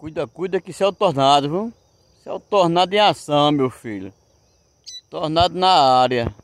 Cuida, cuida que isso é o tornado, viu? Isso é o tornado em ação, meu filho. Tornado na área.